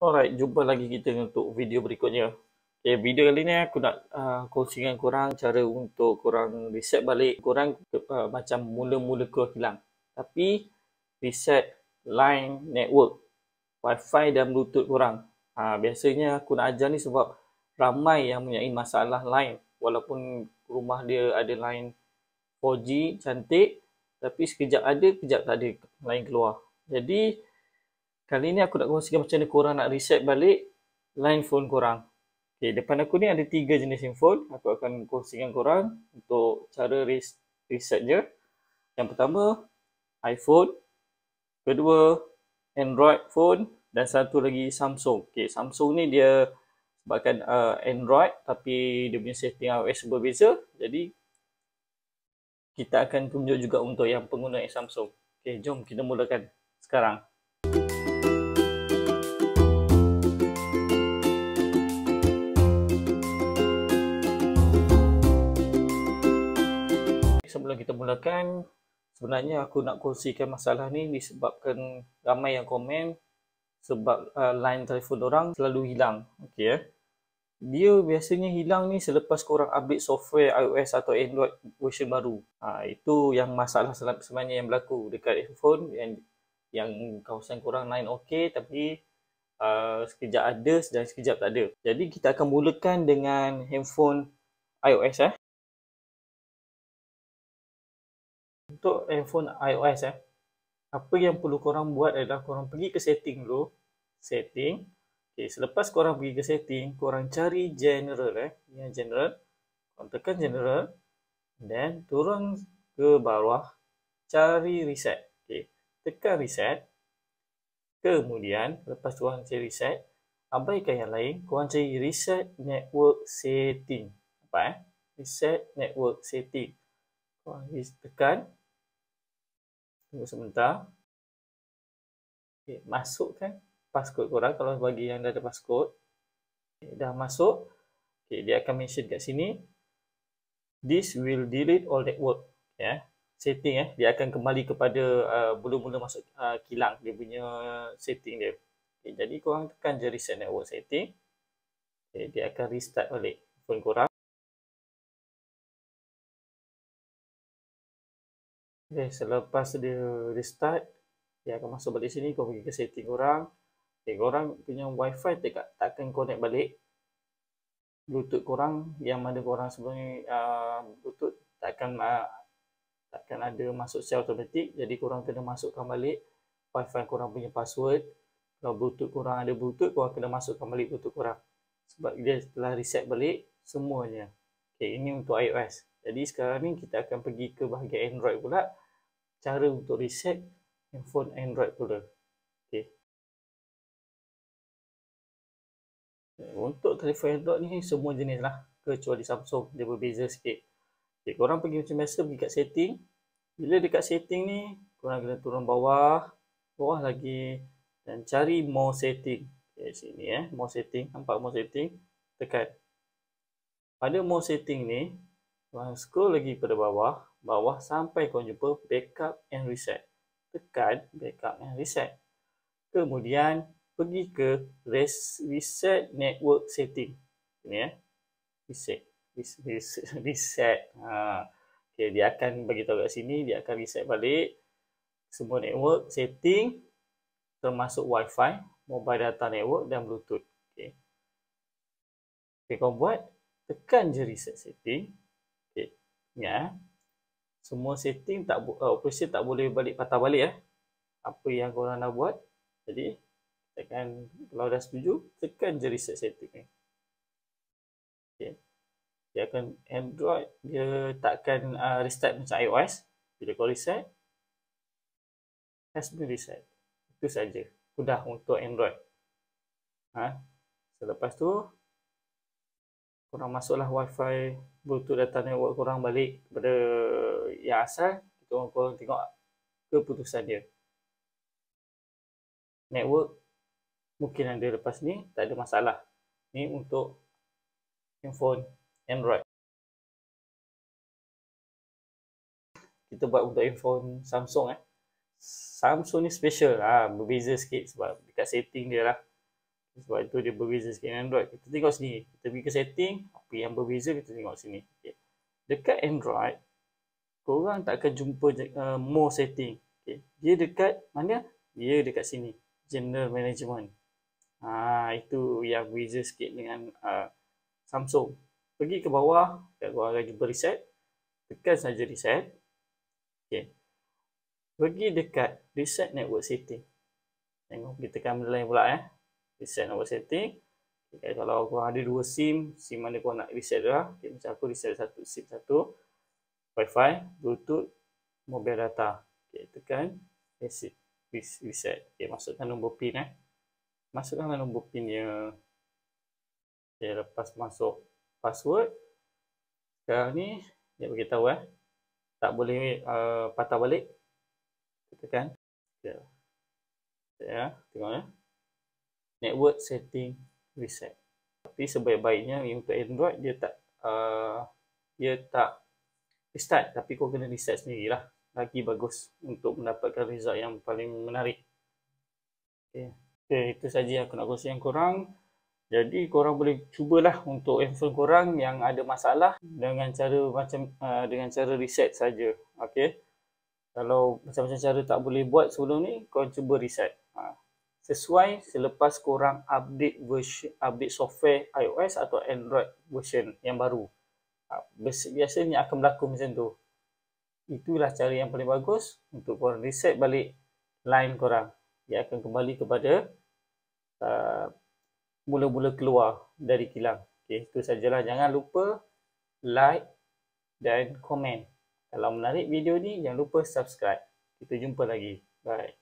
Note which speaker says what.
Speaker 1: Alright, jumpa lagi kita untuk video berikutnya. Okay, video kali ni aku nak uh, kongsi dengan korang cara untuk korang reset balik korang uh, macam mula-mula keluar hilang. Tapi reset line network wifi dan bluetooth korang. Ha, biasanya aku nak ajar ni sebab ramai yang punya masalah line walaupun rumah dia ada line 4G cantik tapi sekejap ada, kejap tak ada line keluar. Jadi Kali ini aku nak kongsikan macam mana korang nak reset balik line phone korang. Okay, depan aku ni ada tiga jenis handphone. Aku akan kongsikan korang untuk cara reset je. Yang pertama, iPhone. Kedua, Android phone. Dan satu lagi, Samsung. Okay, Samsung ni dia bahkan uh, Android tapi dia punya setting iOS berbeza. Jadi, kita akan tunjuk juga untuk yang pengguna Samsung. Okay, jom kita mulakan sekarang. sebelum kita mulakan sebenarnya aku nak kongsikan masalah ni disebabkan ramai yang komen sebab uh, line telefon orang selalu hilang okey eh dia biasanya hilang ni selepas korang update software iOS atau Android version baru. Ha, itu yang masalah sebenarnya yang berlaku dekat iPhone yang yang kawasan korang line okey tapi uh,
Speaker 2: sekejap ada dan sekejap tak ada. Jadi kita akan mulakan dengan handphone iOS eh. untuk handphone iOS eh apa yang perlu korang buat adalah korang pergi ke setting dulu setting
Speaker 1: okey selepas korang pergi ke setting korang cari general eh yang general korang tekan general then turun ke bawah cari reset okey tekan reset kemudian lepas tu korang cari reset abaikan yang lain korang cari reset network setting apa eh
Speaker 2: reset network setting korang tekan tunggu sebentar. Okay, masukkan password korang kalau
Speaker 1: bagi yang dah ada password. Okay, dah masuk. Okay, dia akan mention kat sini. This will delete all that work. Ya. Yeah. Setting eh. Dia akan kembali kepada uh, mula-mula uh, masuk uh, kilang. Dia punya setting dia. Okay, jadi korang tekan
Speaker 2: je reset network setting. Okay, dia akan restart balik phone korang. Okay, eh, selepas dia restart, dia akan masuk balik sini. Kau pergi ke setting orang. Okay, korang punya
Speaker 1: wifi dekat takkan connect balik. Bluetooth korang yang mana korang sebelum ni uh, ah, Bluetooth takkan uh, takkan ada masuk secara automatik. Jadi korang kena masukkan balik wifi korang punya password. Kalau Bluetooth korang ada Bluetooth, korang kena masukkan balik Bluetooth korang. Sebab dia telah reset balik semuanya. Okay, ini untuk iOS. Jadi sekarang ni kita akan pergi ke bahagian Android pula cara untuk
Speaker 2: reset handphone Android pula. Okey. Untuk telefon Android ni semua jenis lah kecuali Samsung dia
Speaker 1: berbeza sikit. Okey, orang pergi macam biasa pergi kat setting. Bila dekat setting ni, orang kena turun bawah, bawah lagi dan cari more setting. Okey, sini eh, more setting, nampak more setting, tekan. Pada more setting ni, Lepas scroll lagi pada bawah, bawah sampai kau jumpa backup and reset. Tekan backup and reset. Kemudian pergi ke reset network setting. Ini ya. Reset. Reset. reset. Ha. Okay, dia akan bagi tahu kat sini, dia akan reset balik semua network setting termasuk wifi, mobile data network dan bluetooth. Okay. Okay, kau buat tekan je reset setting ya eh. semua setting tak uh, operation tak boleh balik patah balik ya eh. apa yang korang nak buat jadi tekan kalau dah setuju tekan je reset setting ni okey dia akan android dia takkan uh, restart macam iOS bila kau reset has been reset itu saja sudah untuk android ha selepas tu kau masuklah wifi betul datangnya awak korang balik kepada yang asal kita orang korang tengok keputusan dia network mungkin ada lepas
Speaker 2: ni tak ada masalah ni untuk handphone android kita buat untuk handphone samsung eh Samsung ni special lah, berbeza sikit sebab dekat setting dia lah
Speaker 1: sebab itu dia berbeza sikit dengan Android. Kita tengok sini. Kita pergi ke setting. Apa yang berbeza kita tengok sini. Okay. Dekat Android, korang tak akan jumpa uh, more setting. Okay. Dia dekat mana? Dia dekat sini. General Management. Ha, itu yang berbeza sikit dengan uh, Samsung. Pergi ke bawah. Kat bawah akan jumpa reset. Tekan saja reset. Okay. Pergi dekat reset network setting. Tengok kita tekan line pula eh reset nombor setting okay, kalau aku ada dua sim sim mana kau nak reset dah okay, macam aku reset satu sim satu wifi bluetooth mobile data okey tekan reset reset okey masukkan nombor pin eh masukkanlah nombor pin dia okay, lepas masuk password sekarang ni dia bagi eh tak boleh uh, patah balik kita kan ya yeah. ya yeah, tengok ya eh? network setting reset tapi sebaik-baiknya untuk android dia tak uh, dia tak restart tapi kau kena reset sendirilah lagi bagus untuk mendapatkan result yang paling menarik okey okay, itu saja yang aku nak kongsi yang kurang jadi korang boleh cubalah untuk handphone korang yang ada masalah dengan cara macam uh, dengan cara reset saja okey kalau macam-macam cara tak boleh buat sebelum ni kau cuba reset ha sesuai selepas korang update version update software iOS atau Android version yang baru. Ha, biasanya akan berlaku macam tu. Itulah cara yang paling bagus untuk korang reset balik line korang. Ia akan kembali kepada uh, mula-mula keluar dari kilang. Okay, itu sajalah. Jangan lupa like
Speaker 2: dan komen. Kalau menarik video ni, jangan lupa subscribe. Kita jumpa lagi. Bye.